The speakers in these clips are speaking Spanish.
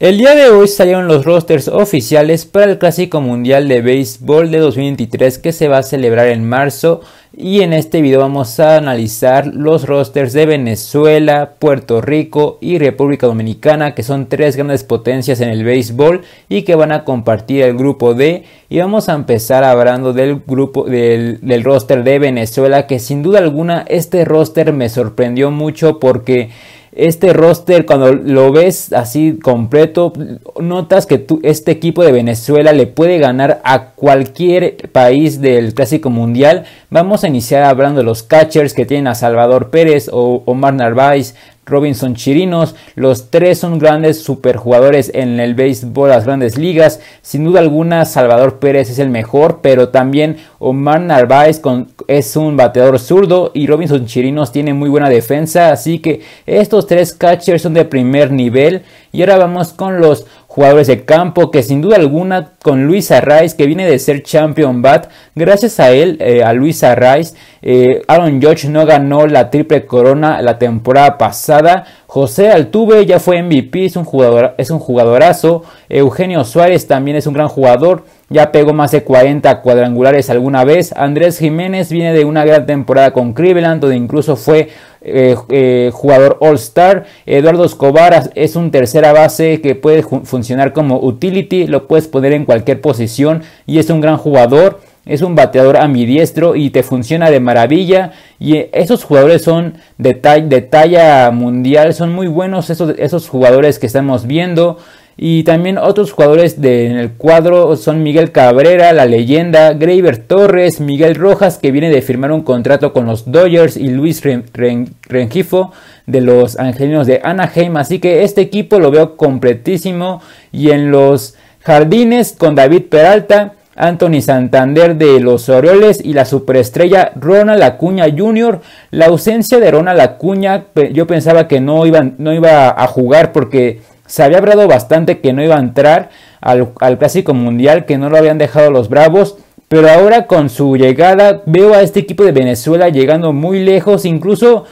El día de hoy salieron los rosters oficiales para el Clásico Mundial de Béisbol de 2023 que se va a celebrar en marzo y en este video vamos a analizar los rosters de Venezuela, Puerto Rico y República Dominicana que son tres grandes potencias en el béisbol y que van a compartir el grupo D y vamos a empezar hablando del grupo del, del roster de Venezuela que sin duda alguna este roster me sorprendió mucho porque este roster, cuando lo ves así completo, notas que este equipo de Venezuela le puede ganar a cualquier país del Clásico Mundial. Vamos a iniciar hablando de los catchers que tienen a Salvador Pérez o Omar Narváez. Robinson Chirinos, los tres son grandes superjugadores en el béisbol, las grandes ligas. Sin duda alguna, Salvador Pérez es el mejor, pero también Omar Narváez con es un bateador zurdo y Robinson Chirinos tiene muy buena defensa, así que estos tres catchers son de primer nivel y ahora vamos con los jugadores de campo que sin duda alguna con Luis Arraiz que viene de ser champion bat gracias a él eh, a Luis Arraiz eh, Aaron Judge no ganó la triple corona la temporada pasada José Altuve ya fue MVP es un jugador es un jugadorazo Eugenio Suárez también es un gran jugador ya pegó más de 40 cuadrangulares alguna vez. Andrés Jiménez viene de una gran temporada con Cleveland, donde incluso fue eh, eh, jugador All-Star. Eduardo Escobar es un tercera base que puede funcionar como utility, lo puedes poner en cualquier posición y es un gran jugador. Es un bateador diestro y te funciona de maravilla. Y eh, esos jugadores son de, talla, mundial, son muy buenos esos, esos jugadores que estamos viendo. Y también otros jugadores de, en el cuadro son Miguel Cabrera, la leyenda, Graver Torres, Miguel Rojas, que viene de firmar un contrato con los Dodgers, y Luis Rengifo de los Angelinos de Anaheim. Así que este equipo lo veo completísimo. Y en los jardines con David Peralta, Anthony Santander de los Orioles y la superestrella Ronald Acuña Jr. La ausencia de Ronald Acuña, yo pensaba que no, no iba a jugar porque se había hablado bastante que no iba a entrar al, Clásico Mundial, que no lo habían dejado los Bravos. Pero ahora con su llegada veo a este equipo de Venezuela llegando muy lejos, incluso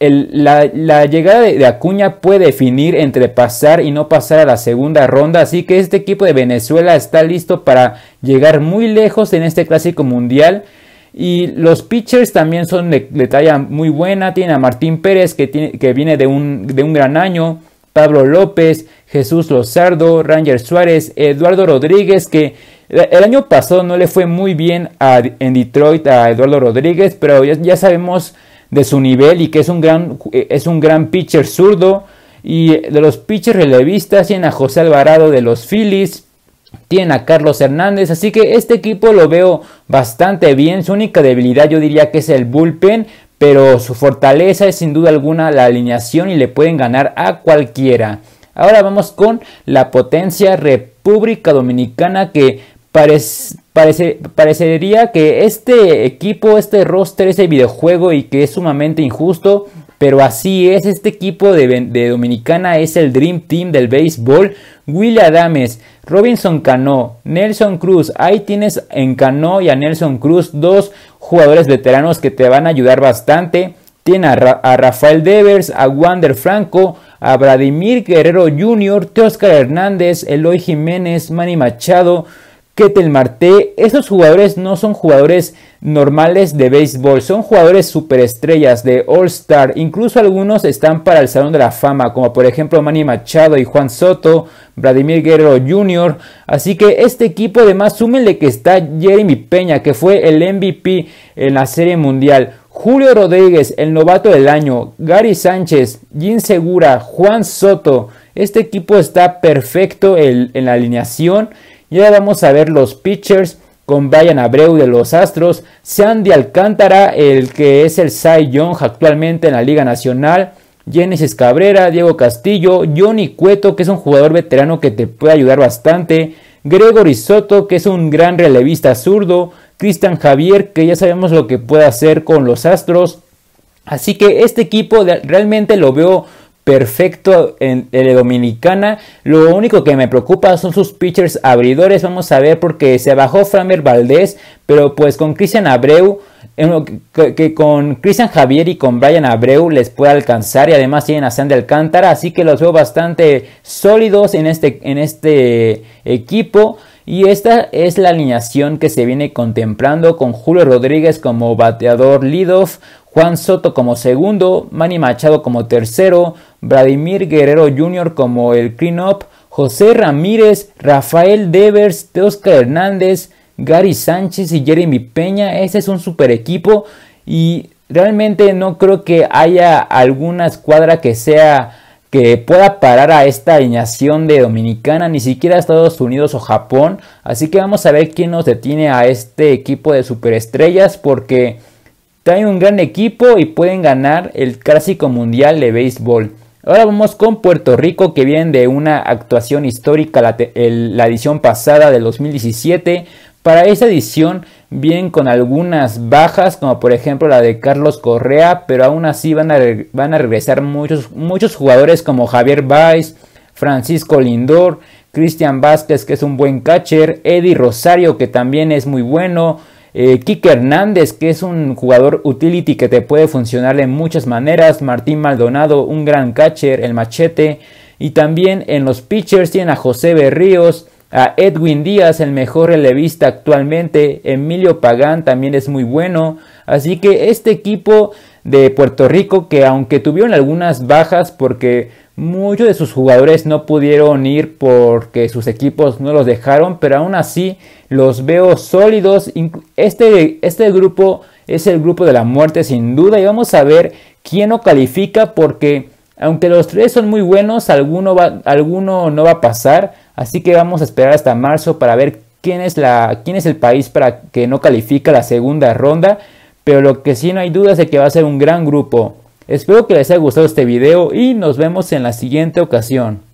la, llegada de, Acuña puede definir entre pasar y no pasar a la segunda ronda, así que este equipo de Venezuela está listo para llegar muy lejos en este clásico mundial. Y los pitchers también son de, talla muy buena, tiene a Martín Pérez que, viene de un gran año, Pablo López, Jesús Lozardo, Ranger Suárez, Eduardo Rodríguez, que eh, el año pasado no le fue muy bien en Detroit a Eduardo Rodríguez, pero ya, sabemos de su nivel y que es un gran, eh, es un gran pitcher zurdo. Y eh, de los pitchers relevistas tienen a José Alvarado de los Phillies, tienen a Carlos Hernández, así que este equipo lo veo bastante bien. Su única debilidad yo diría que es el bullpen, pero su fortaleza es sin duda alguna la alineación y le pueden ganar a cualquiera. Ahora vamos con la potencia República Dominicana que parece, parecería que este equipo, este roster, este videojuego y que es sumamente injusto pero así es, este equipo de, Dominicana es el Dream Team del béisbol. Willy Adames, Robinson Cano, Nelson Cruz. Ahí tienes en Cano y a Nelson Cruz dos jugadores veteranos que te van a ayudar bastante. Tiene a, Rafael Devers, a Wander Franco, a Vladimir Guerrero Jr., Teóscar Hernández, Eloy Jiménez, Manny Machado. Marté, esos jugadores no son jugadores normales de béisbol, son jugadores superestrellas de All Star, incluso algunos están para el Salón de la Fama, como por ejemplo Manny Machado y Juan Soto, Vladimir Guerrero Jr. Así que este equipo además súmenle que está Jeremy Peña, que fue el MVP en la Serie Mundial. Julio Rodríguez, el novato del año, Gary Sánchez, Jim Segura, Juan Soto. Este equipo está perfecto en la alineación y ahora vamos a ver los pitchers con Brian Abreu de los Astros, Sandy Alcántara, el que es el Cy Young actualmente en la Liga Nacional, Genesis Cabrera, Diego Castillo, Johnny Cueto, que es un jugador veterano que te puede ayudar bastante, Gregory Soto, que es un gran relevista zurdo, Cristian Javier, que ya sabemos lo que puede hacer con los Astros. Así que este equipo realmente lo veo perfecto en, el Dominicana. Lo único que me preocupa son sus pitchers abridores. Vamos a ver porque se bajó Framer Valdés, pero pues con Cristian Abreu, que, con Cristian Javier y con Brian Abreu les puede alcanzar y además tienen a Sandy Alcántara, así que los veo bastante sólidos en este, en este equipo. Y esta es la alineación que se viene contemplando con Julio Rodríguez como bateador leadoff, Juan Soto como segundo, Manny Machado como tercero, Vladimir Guerrero Jr. como el clean-up, José Ramírez, Rafael Devers, Teosca Hernández, Gary Sánchez y Jeremy Peña. Ese es un super equipo y realmente no creo que haya alguna escuadra que sea que pueda parar a esta alineación de Dominicana, ni siquiera Estados Unidos o Japón. Así que vamos a ver quién nos detiene a este equipo de superestrellas porque Traen un gran equipo y pueden ganar el Clásico Mundial de Béisbol. Ahora vamos con Puerto Rico que vienen de una actuación histórica la, edición pasada del 2017. Para esta edición vienen con algunas bajas, como por ejemplo la de Carlos Correa, pero aún así van a, van a regresar muchos, muchos jugadores como Javier Baez, Francisco Lindor, Cristian Vázquez, que es un buen catcher, Eddie Rosario, que también es muy bueno, eh, Kike Hernández, que es un jugador utility que te puede funcionar de muchas maneras. Martín Maldonado, un gran catcher, el machete. Y también en los pitchers tienen a José Berríos, a Edwin Díaz, el mejor relevista actualmente. Emilio Pagán también es muy bueno. Así que este equipo de Puerto Rico que aunque tuvieron algunas bajas porque muchos de sus jugadores no pudieron ir porque sus equipos no los dejaron, pero aún así los veo sólidos. Este, este grupo es el grupo de la muerte sin duda y vamos a ver quién no califica porque aunque los tres son muy buenos, alguno, alguno no va a pasar, así que vamos a esperar hasta marzo para ver quién es, la, quién es el país para que no califica la segunda ronda pero lo que sí no hay duda es de que va a ser un gran grupo. Espero que les haya gustado este video y nos vemos en la siguiente ocasión.